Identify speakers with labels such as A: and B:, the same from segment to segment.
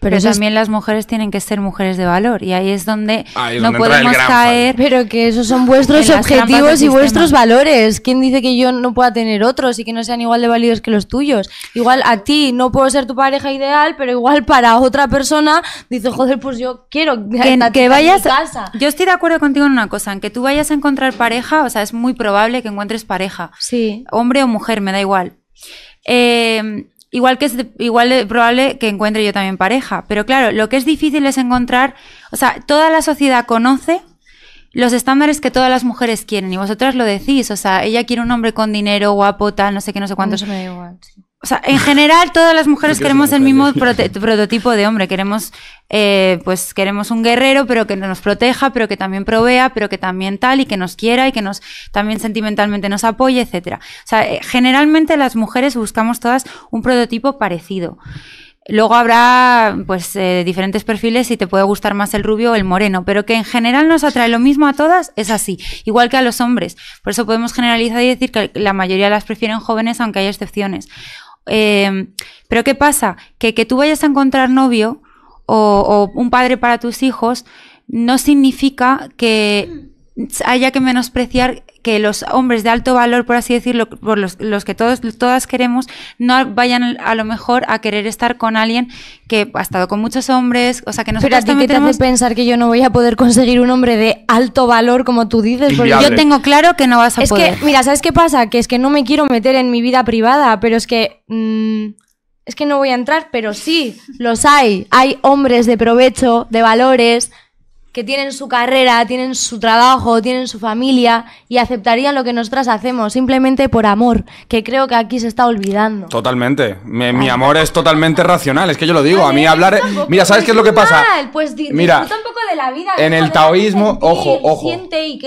A: Pero, también las mujeres tienen que ser
B: mujeres de valor y ahí es donde no podemos caer. Pero que esos son vuestros objetivos y vuestros valores. ¿Quién dice que yo no pueda tener otros y que no sean igual de válidos que los tuyos? Igual a ti no puedo ser tu pareja ideal, pero igual para otra persona dices, joder, pues yo quiero que, vayas a Yo estoy de acuerdo contigo en una cosa, en que tú vayas a encontrar
A: pareja, o sea, es muy probable que encuentres pareja. Sí. Hombre o mujer, me da igual. Eh, igual que es igual probable que encuentre yo también pareja. Pero claro, lo que es difícil es encontrar, o sea, toda la sociedad conoce los estándares que todas las mujeres quieren y vosotras lo decís, o sea, ella quiere un hombre con dinero, guapo, tal, no sé qué, no sé cuántos. igual, o sea, en general todas las mujeres queremos el mismo prototipo de hombre. Queremos, eh, pues queremos un guerrero, pero que nos proteja, pero que también provea, pero que también tal y que nos quiera y que nos también sentimentalmente nos apoye, etcétera. O sea, eh, generalmente las mujeres buscamos todas un prototipo parecido. Luego habrá pues eh, diferentes perfiles si te puede gustar más el rubio o el moreno, pero que en general nos atrae lo mismo a todas, es así, igual que a los hombres. Por eso podemos generalizar y decir que la mayoría las prefieren jóvenes, aunque hay excepciones. Em, pero ¿qué pasa? Que tú vayas a encontrar novio o un padre para tus hijos no significa que haya que menospreciar que los hombres de alto valor, por así decirlo, por los, que todos, todas queremos, no vayan a lo mejor a querer estar con alguien que ha estado con muchos hombres, o sea, que no. Pero a ti hace
B: pensar que yo no voy a poder conseguir un hombre de alto valor, como tú dices? Porque yo tengo claro que no vas a poder. Es que, mira, ¿sabes qué pasa? Que es que no me quiero meter en mi vida privada, pero es que... Mm, es que no voy a entrar, pero sí, los hay. Hay hombres de provecho, de valores, que tienen su carrera, tienen su trabajo, tienen su familia y aceptarían lo que nosotras hacemos simplemente por amor, que creo que aquí se está olvidando.
C: Totalmente. Mi, amor es totalmente racional, es que yo lo digo. A mí hablar. Mira, ¿sabes qué es lo que pasa?
B: Mira, En el taoísmo, ojo, ojo. Siente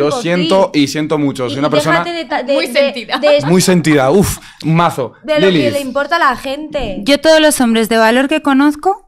B: yo siento
C: y siento mucho. Soy una persona.
B: muy sentida. muy
C: sentida, un mazo. De lo que le
B: importa a la gente.
A: Yo, todos los hombres de valor que conozco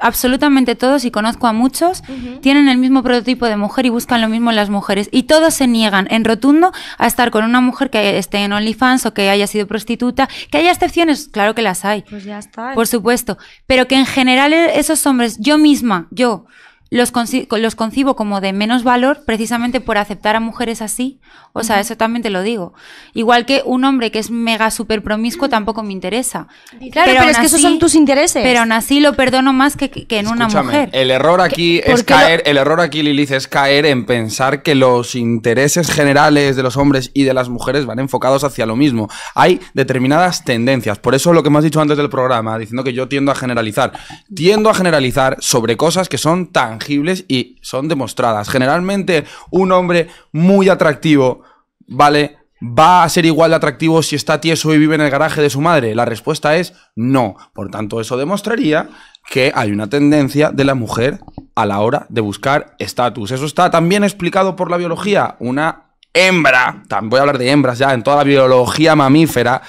A: absolutamente todos y conozco a muchos, tienen el mismo prototipo de mujer y buscan lo mismo en las mujeres. Y todos se niegan en rotundo a estar con una mujer que esté en OnlyFans o que haya sido prostituta. Que haya excepciones, claro que las hay.
B: Pues ya está. Por
A: supuesto. Pero que en general eh, esos hombres, yo misma, yo, los, los concibo como de menos valor precisamente por aceptar a mujeres así. O sea, eso también te lo digo. Igual que un hombre que es mega super promiscuo tampoco me interesa. Claro, pero, es que esos son tus intereses. Pero aún así lo perdono más que, que en una mujer. El
C: error aquí es caer, el error aquí, Lilith, es caer en pensar que los intereses generales de los hombres y de las mujeres van enfocados hacia lo mismo. Hay determinadas tendencias. Por eso lo que me has dicho antes del programa, diciendo que yo tiendo a generalizar. Tiendo a generalizar sobre cosas que son tan y son demostradas. Generalmente un hombre muy atractivo, ¿vale? ¿Va a ser igual de atractivo si está tieso y vive en el garaje de su madre? La respuesta es no. Por tanto, eso demostraría que hay una tendencia de la mujer a la hora de buscar estatus. Eso está también explicado por la biología. Una hembra, voy a hablar de hembras ya, en toda la biología mamífera,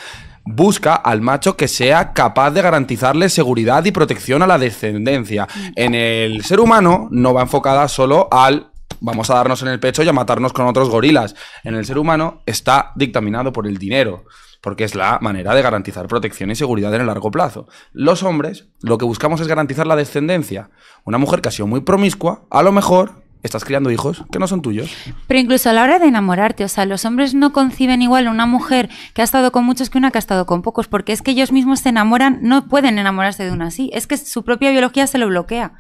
C: busca al macho que sea capaz de garantizarle seguridad y protección a la descendencia. En el ser humano no va enfocada solo al vamos a darnos en el pecho y a matarnos con otros gorilas. En el ser humano está dictaminado por el dinero, porque es la manera de garantizar protección y seguridad en el largo plazo. Los hombres lo que buscamos es garantizar la descendencia. Una mujer que ha sido muy promiscua, a lo mejor estás criando hijos que no son tuyos.
A: Pero incluso a la hora de enamorarte, o sea, los hombres no conciben igual a una mujer que ha estado con muchos que una que ha estado con pocos, porque es que ellos mismos se enamoran, no pueden enamorarse de una así, es que su propia biología se lo bloquea.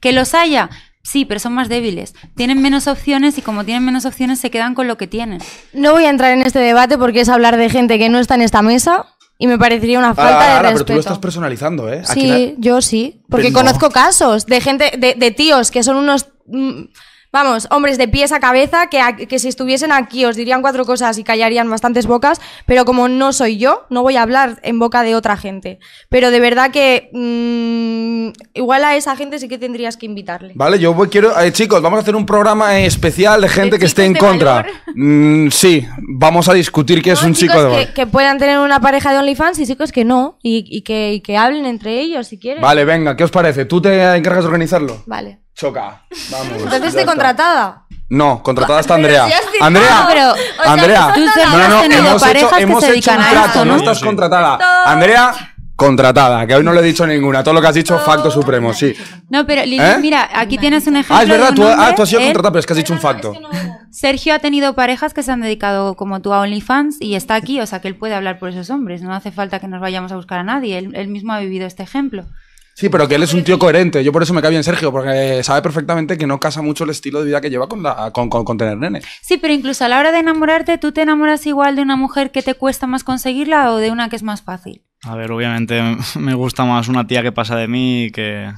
A: Que los haya, Sí, pero son más débiles. Tienen menos opciones y como tienen menos opciones se quedan con lo que tienen.
B: No voy a entrar en este debate porque es hablar de gente que no está en esta mesa y me
C: parecería una falta de respeto. Pero tú lo estás personalizando, ¿eh? sí,
B: yo sí. Porque conozco casos de gente, de, tíos que son unos... Mm, vamos, hombres de pies a cabeza que, si estuviesen aquí os dirían cuatro cosas y callarían bastantes bocas, pero como no soy yo, no voy a hablar en boca de otra gente. Pero de verdad que mm, igual a esa gente sí que tendrías que invitarle.
C: Vale, yo quiero... Eh, chicos, vamos a hacer un programa especial de gente que esté en contra. Mm, sí, vamos a discutir qué es un chico de
B: Que, puedan tener una pareja de OnlyFans y chicos que no, y, que, y que hablen entre ellos si quieren.
C: Vale, venga, ¿qué os parece? ¿Tú te encargas de organizarlo? Vale choca. Vamos. Entonces estoy
B: contratada.
C: No, contratada está Andrea. Andrea, pero, Andrea, tú no, hemos hecho, hemos que hecho esto, ¿no? estás contratada. Andrea, contratada, que hoy no le he dicho ninguna. Todo lo que has dicho, facto supremo, sí.
A: No, pero Lili, ¿Eh? mira, aquí tienes un ejemplo. Ah, es verdad, tú, ah, has sido
C: contratada, pero es que has dicho un facto.
A: Sergio ha tenido parejas que se han dedicado como tú a OnlyFans y está aquí, o sea que él puede hablar por esos hombres. No hace falta que nos vayamos a buscar a nadie. Él, él mismo ha vivido este ejemplo.
C: Sí, pero que él es un tío coherente. Yo por eso me cae bien Sergio, porque sabe perfectamente que no casa mucho el estilo de vida que lleva con, con, tener nene.
A: Sí, pero incluso a la hora de enamorarte, ¿tú te enamoras igual de una mujer que te cuesta más conseguirla o de una que es más fácil?
C: A
B: ver, obviamente me gusta más una tía que pasa de mí que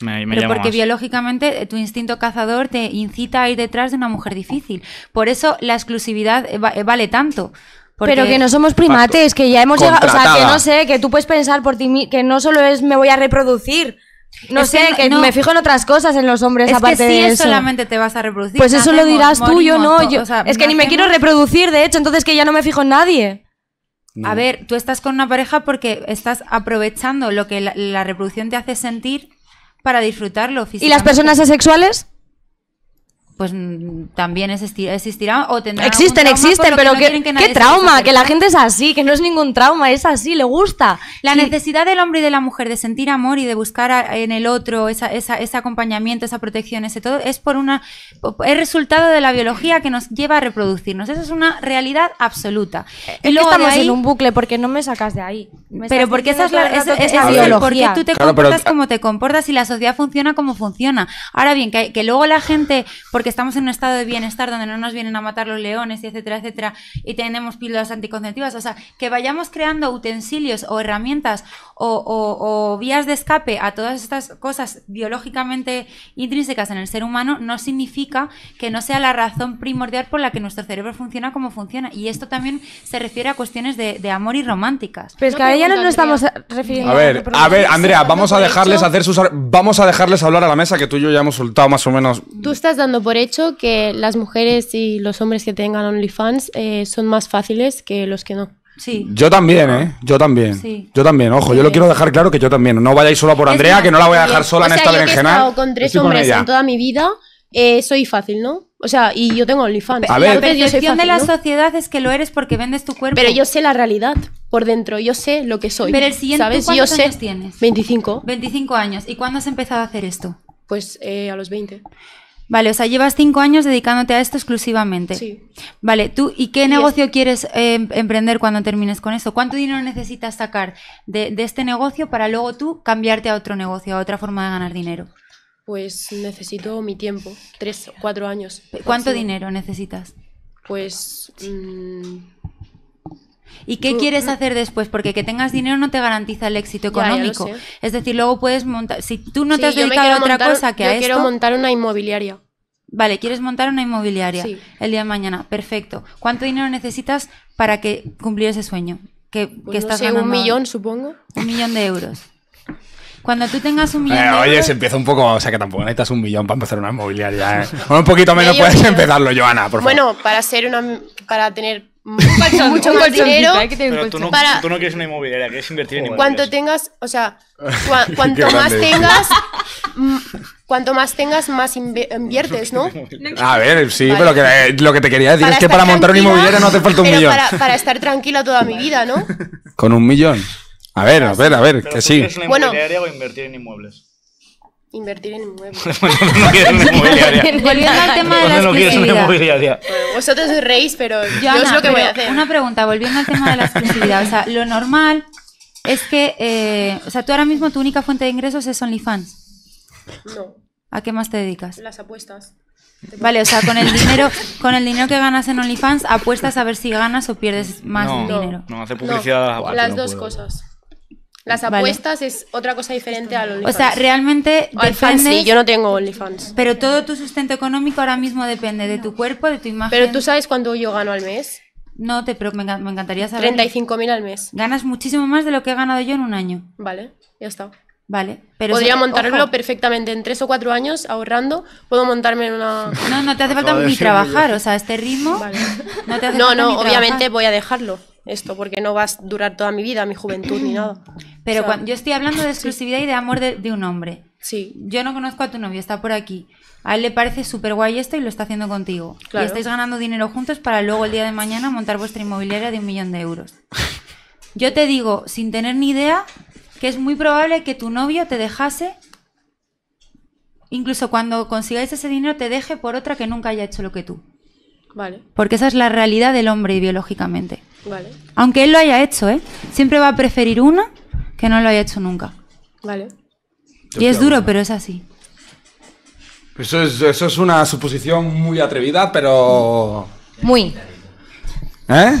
B: me, me porque
A: biológicamente eh, tu instinto cazador te incita a ir detrás de una mujer difícil. Por eso la exclusividad
B: eh, eh, vale tanto pero que no somos primates, que ya hemos llegado. O sea, que no sé, que tú puedes pensar por ti que no solo es me voy a reproducir.
A: No sé, que, me fijo en
B: otras cosas en los hombres es aparte de eso. solamente
A: te vas a reproducir. Pues eso lo dirás tú, yo no. Yo, es que ni me quiero
B: reproducir, de hecho, entonces que ya no me fijo en nadie. A ver, tú estás con una pareja porque
A: estás aprovechando lo que la, la reproducción te hace sentir para disfrutarlo físicamente. ¿Y las personas
B: asexuales?
A: pues también existirá o tendrá Existen, existen, pero que, qué trauma, que la gente
B: es así, que no es ningún trauma, es así, le gusta.
A: La necesidad del hombre y de la mujer de sentir amor y de buscar en el otro ese acompañamiento, esa protección, ese todo, es por una es resultado de la biología que nos lleva a reproducirnos. Esa es una realidad absoluta. Eh, es y luego que estamos en un
B: bucle porque no me sacas de ahí. Pero
A: porque esa es la, es, ¿Por qué tú te comportas como te comportas y la sociedad funciona como funciona? Ahora bien, que, que, luego la gente, porque estamos en un estado de bienestar donde no nos vienen a matar los leones, y etcétera, etcétera, y tenemos píldoras anticonceptivas, o sea, que vayamos creando utensilios o herramientas o, vías de escape a todas estas cosas biológicamente intrínsecas en el ser humano, no significa que no sea la razón primordial por la que nuestro cerebro funciona como funciona. Y esto también se refiere a cuestiones de, amor y románticas no estamos
B: eh, refiriendo a ver, a ver,
C: Andrea, vamos a dejarles hacer sus vamos a dejarles hablar a la mesa que tú y yo ya hemos soltado más o menos.
D: Tú estás dando por hecho que las mujeres y los hombres que tengan OnlyFans eh, son más fáciles que los que no. Sí. Yo también,
C: ¿eh? Ah. Yo también. Sí. Yo también, ojo, yo lo quiero dejar claro que yo también. No vayáis solo por Andrea, que no la voy a dejar sola en esta berenjena. Yo que he estado con tres hombres en toda
D: mi vida, eh, soy fácil, ¿no? O sea, y yo tengo OnlyFans. A la percepción de la sociedad es que lo eres porque vendes tu cuerpo. Pero yo sé la realidad por dentro, yo sé lo que soy. Pero el siguiente, ¿sabes? ¿cuántos años
A: tienes? 25. 25 años. ¿Y cuándo has empezado a hacer esto? Pues eh, a los 20. Vale, o sea, llevas 5 años dedicándote a esto exclusivamente. Sí. Vale, tú, ¿y qué negocio quieres eh, emprender cuando termines con esto? ¿Cuánto dinero necesitas sacar de, este negocio para luego tú cambiarte a otro negocio, a otra forma de ganar dinero?
D: Pues necesito mi tiempo, tres o cuatro años. ¿Cuánto dinero
A: necesitas?
D: Pues... Mm, ¿Y qué quieres mm. hacer
A: después? Porque que tengas dinero no te garantiza el éxito económico. es decir, luego puedes montar... Si tú no te has dedicado a otra cosa que a esto... quiero montar una inmobiliaria. Vale, quieres montar una inmobiliaria el día de mañana. Perfecto. ¿Cuánto dinero necesitas para que cumplir ese sueño? Que, pues un millón, supongo. Un millón de euros. Cuando tú tengas un millón eh,
C: Oye, se empieza un poco... O sea, que tampoco necesitas un millón para empezar una inmobiliaria, ¿eh? un poquito menos puedes empezarlo, Joana, por favor.
A: Bueno, para ser una...
D: Para tener mucho más dinero. Pero tú no,
B: tú no quieres una inmobiliaria, quieres invertir en
D: inmobiliaria. Cuanto tengas, o sea,
C: cuanto más tengas,
D: cuanto más tengas, más inviertes, ¿no? A ver, sí, pero que, eh,
C: lo que te quería decir es que para montar una inmobiliaria no te falta un millón. para
D: estar tranquila toda mi vida, ¿no?
C: Con un millón. A ver, a ah, ver, a ver, que sí.
D: bueno.
B: o invertir en inmuebles?
D: Invertir en inmuebles.
C: Volviendo al tema de la exclusividad.
A: vosotros reís, pero
B: yo, es lo que voy a hacer. Una
A: pregunta, volviendo al tema de la exclusividad. O sea, lo normal es que, eh, o sea, tú ahora mismo tu única fuente de ingresos es OnlyFans. No. ¿A qué más te dedicas?
D: Las apuestas.
A: Vale, o sea, con el dinero, con el dinero que ganas en OnlyFans, apuestas a ver si ganas o pierdes más dinero.
B: No, hace publicidad. las dos
D: cosas. Las apuestas es otra cosa diferente a OnlyFans. O sea, realmente Sí, yo no tengo
A: OnlyFans. Pero todo tu sustento económico ahora mismo depende de tu cuerpo, de tu imagen. Pero tú sabes cuánto yo gano al mes. No, te, pero me, encantaría saber. 35.000 al mes. Ganas muchísimo más de lo que he ganado yo en un año. Vale, ya está. Vale, pero Podría montarlo perfectamente en tres o cuatro años
D: ahorrando. Puedo montarme en una. No, no te hace falta
B: ni trabajar, o sea, este ritmo. Vale. No, no, obviamente
D: voy a dejarlo esto, porque no va a durar toda mi vida, mi juventud ni nada.
A: Pero cuando, yo estoy hablando de exclusividad y de amor de, de, un hombre. Sí. Yo no conozco a tu novio, está por aquí. A él le parece súper guay esto y lo está haciendo contigo. Claro. Y estáis ganando dinero juntos para luego el día de mañana montar vuestra inmobiliaria de un millón de euros. Yo te digo, sin tener ni idea, que es muy probable que tu novio te dejase, incluso cuando consigáis ese dinero, te deje por otra que nunca haya hecho lo que tú. Vale. Porque esa es la realidad del hombre biológicamente. Vale. Aunque él lo haya hecho, ¿eh? Siempre va a preferir una que no lo haya hecho nunca. Vale. Y es duro, pero es así.
C: Eso es, eso es una suposición muy atrevida, pero... Muy. ¿Eh?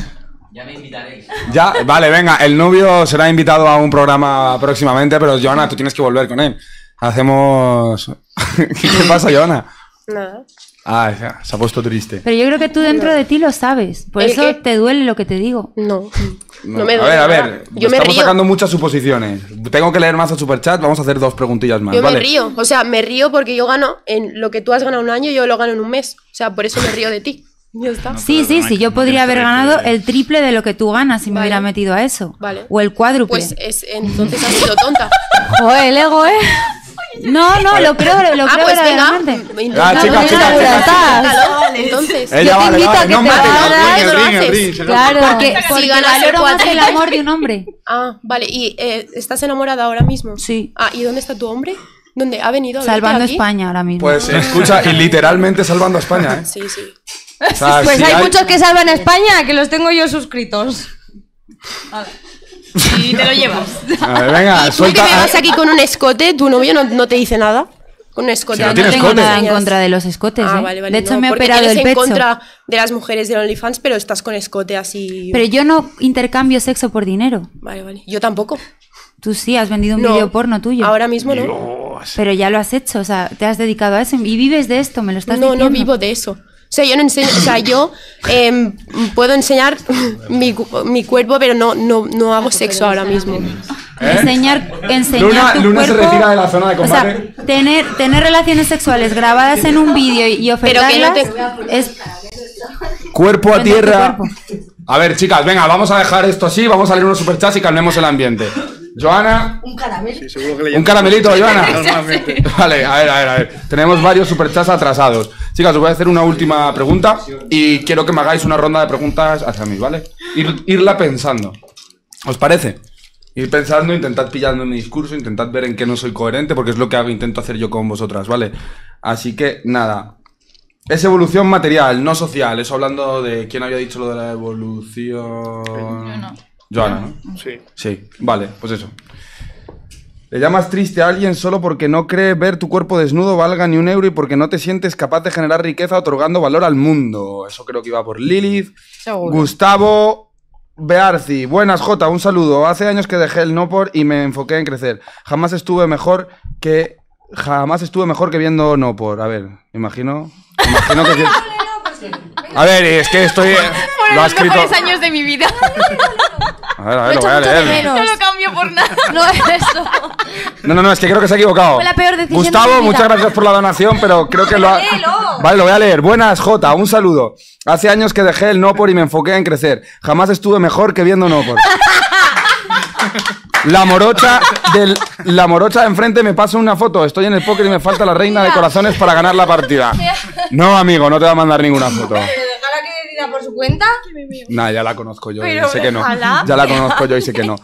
C: Ya me invitaréis. Ya, vale, venga, el novio será invitado a un programa próximamente, pero Joana, tú tienes que volver con él. Hacemos... ¿Qué pasa, Joana? Nada. Ah, se ha puesto triste. Pero
A: yo creo que tú dentro de ti lo sabes. Por eh, eso eh. te duele lo que te digo. No.
D: No, me
C: duele. A ver, a ver. Yo estamos me sacando muchas suposiciones. Tengo que leer más al superchat. Vamos a hacer dos preguntillas más. Yo me río.
D: O sea, me río porque yo gano en lo que tú has ganado un año yo lo gano en un mes. O sea, por eso me río de ti sí, sí, sí, yo podría haber ganado
A: el triple de lo que tú ganas si me hubiera metido a eso. O el cuádruple.
D: Pues entonces has sido tonta.
A: Joder, el ego, ¿eh? No, no, lo creo, lo ah, creo ah,
D: pues
A: venga. Ah, chicas, chicas, Entonces, yo te invito a que te Claro, porque, ganas valoro más el amor de un hombre. Ah, vale. ¿Y
D: eh, estás enamorada ahora mismo? Sí. Ah, ¿y dónde está tu hombre? ¿Dónde ha venido? salvando aquí? España ahora
A: mismo.
C: Pues escucha, y literalmente salvando España, ¿eh? Sí, sí. pues hay, muchos
B: que salvan España, que los tengo yo suscritos. Y te lo llevas. venga, ¿Y tú que me vas aquí con un
D: escote, tu novio no, te dice nada. Con un escote. no, tengo nada en contra de
A: los escotes. Ah, ¿eh? de hecho, me he operado el pecho. en contra
D: de las mujeres de OnlyFans, pero estás con escote así. Pero yo
A: no intercambio sexo por dinero. Vale, vale. Yo tampoco. Tú sí, has vendido un video porno tuyo. Ahora mismo no. Pero ya lo has hecho, o sea, te has dedicado a eso y vives de esto, me lo estás diciendo. No, no vivo de eso yo no o sea, yo em,
D: puedo enseñar mi, mi, cuerpo, pero no, no, no hago ah, sexo ahora mismo.
C: ¿Eh?
A: Enseñar,
D: enseñar Luna, se retira de la zona
C: de combate. O
A: sea, tener, tener relaciones sexuales grabadas en un vídeo y ofertarlas pero que no te... es...
C: Cuerpo a tierra. A ver, chicas, venga, vamos a dejar esto así, vamos a leer unos superchats y calmemos el ambiente. Joana. Un un caramelito, Joana. Normalmente. Vale, a ver, a ver, a ver. Tenemos varios superchats atrasados. Chicas, os voy a hacer una última pregunta y quiero que me hagáis una ronda de preguntas hacia mí, ¿vale? irla pensando. ¿Os parece? Ir pensando, intentad pillando mi discurso, intentad ver en qué no soy coherente, porque es lo que hago, intento hacer yo con vosotras, ¿vale? Así que, nada. Es evolución material, no social. Eso hablando de quién había dicho lo de la evolución. Yo no. Joana, Sí. Sí, vale, pues eso. Le llamas triste a alguien solo porque no cree ver tu cuerpo desnudo valga ni un euro y porque no te sientes capaz de generar riqueza otorgando valor al mundo. Eso creo que iba por Lilith. Gustavo Bearzi. Buenas, Jota, un saludo. Hace años que dejé el no por y me enfoqué en crecer. Jamás estuve mejor que. Jamás estuve mejor que viendo no por. A ver, imagino. imagino que... Pues a ver, es que estoy. Por lo los escrito. mejores
B: años de mi vida.
C: A ver, a lo,
B: No cambio por nada. no es eso.
C: No, no, no, es que creo que se ha equivocado. Gustavo, muchas gracias por la donación, pero creo que lo ha... Vale, lo voy a leer. Buenas, Jota, un saludo. Hace años que dejé el Nopor y me enfoqué en crecer. Jamás estuve mejor que viendo Nopor. La morocha del la morocha de enfrente me pasa una foto. Estoy en el póker y me falta la reina de corazones para ganar la partida. No, amigo, no te va a mandar ninguna foto su cuenta? Nada, ya la conozco yo y sé que no. Ya la conozco yo y sé que no.